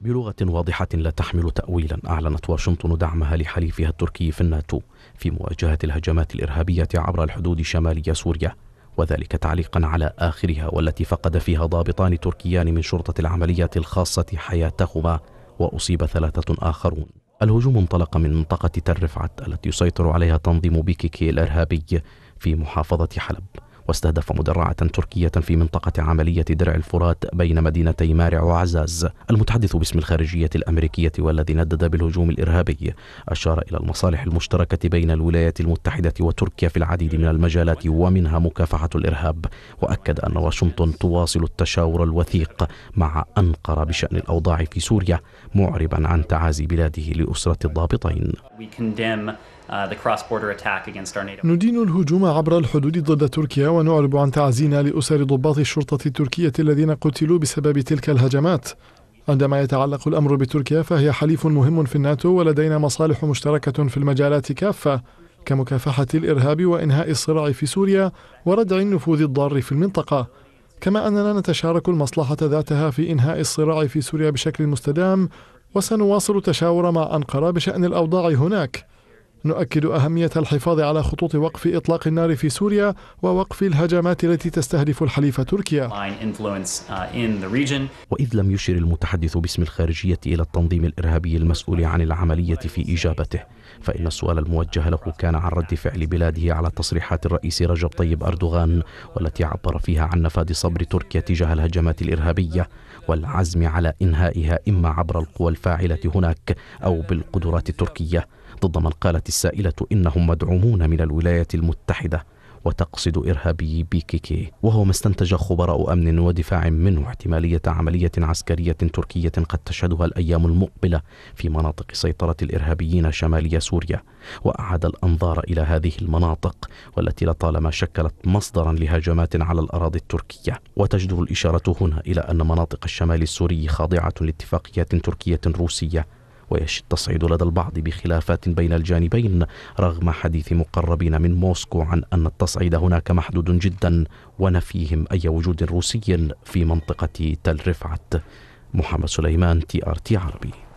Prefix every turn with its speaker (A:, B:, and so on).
A: بلغة واضحة لا تحمل تأويلا أعلنت واشنطن دعمها لحليفها التركي في الناتو في مواجهة الهجمات الإرهابية عبر الحدود شمالية سوريا وذلك تعليقا على آخرها والتي فقد فيها ضابطان تركيان من شرطة العمليات الخاصة حياتهما وأصيب ثلاثة آخرون الهجوم انطلق من منطقة ترفعت رفعت التي يسيطر عليها تنظيم بيكيكي الإرهابي في محافظة حلب واستهدف مدرعة تركية في منطقة عملية درع الفرات بين مدينتي مارع وعزاز المتحدث باسم الخارجية الأمريكية والذي ندد بالهجوم الإرهابي أشار إلى المصالح المشتركة بين الولايات المتحدة وتركيا في العديد من المجالات ومنها مكافحة الإرهاب وأكد أن واشنطن تواصل التشاور الوثيق مع أنقرة بشأن الأوضاع في سوريا معربا عن تعازي بلاده لأسرة الضابطين
B: uh, ندين الهجوم عبر الحدود ضد تركيا ونعرب عن تعزينا لأسر ضباط الشرطة التركية الذين قتلوا بسبب تلك الهجمات عندما يتعلق الأمر بتركيا فهي حليف مهم في الناتو ولدينا مصالح مشتركة في المجالات كافة كمكافحة الإرهاب وإنهاء الصراع في سوريا وردع النفوذ الضار في المنطقة كما أننا نتشارك المصلحة ذاتها في إنهاء الصراع في سوريا بشكل مستدام وسنواصل التشاور مع أنقرة بشأن الأوضاع هناك نؤكد أهمية الحفاظ على خطوط وقف إطلاق النار في سوريا ووقف الهجمات التي تستهدف الحليف تركيا uh, وإذ
A: لم يشر المتحدث باسم الخارجية إلى التنظيم الإرهابي المسؤول عن العملية في إجابته فإن السؤال الموجه له كان عن رد فعل بلاده على تصريحات الرئيس رجب طيب أردوغان والتي عبر فيها عن نفاذ صبر تركيا تجاه الهجمات الإرهابية والعزم على إنهائها إما عبر القوى الفاعلة هناك أو بالقدرات التركية ضد من قالت السائلة إنهم مدعومون من الولايات المتحدة وتقصد إرهابي بيكيكي وهو ما استنتج خبراء أمن ودفاع منه احتمالية عملية عسكرية تركية قد تشهدها الأيام المقبلة في مناطق سيطرة الإرهابيين شمالية سوريا وأعاد الأنظار إلى هذه المناطق والتي لطالما شكلت مصدرا لهجمات على الأراضي التركية وتجدر الإشارة هنا إلى أن مناطق الشمال السوري خاضعة لاتفاقيات تركية روسية ويشي التصعيد لدى البعض بخلافات بين الجانبين رغم حديث مقربين من موسكو عن أن التصعيد هناك محدود جدا ونفيهم أي وجود روسي في منطقة تل رفعت
B: محمد سليمان تي آر تي عربي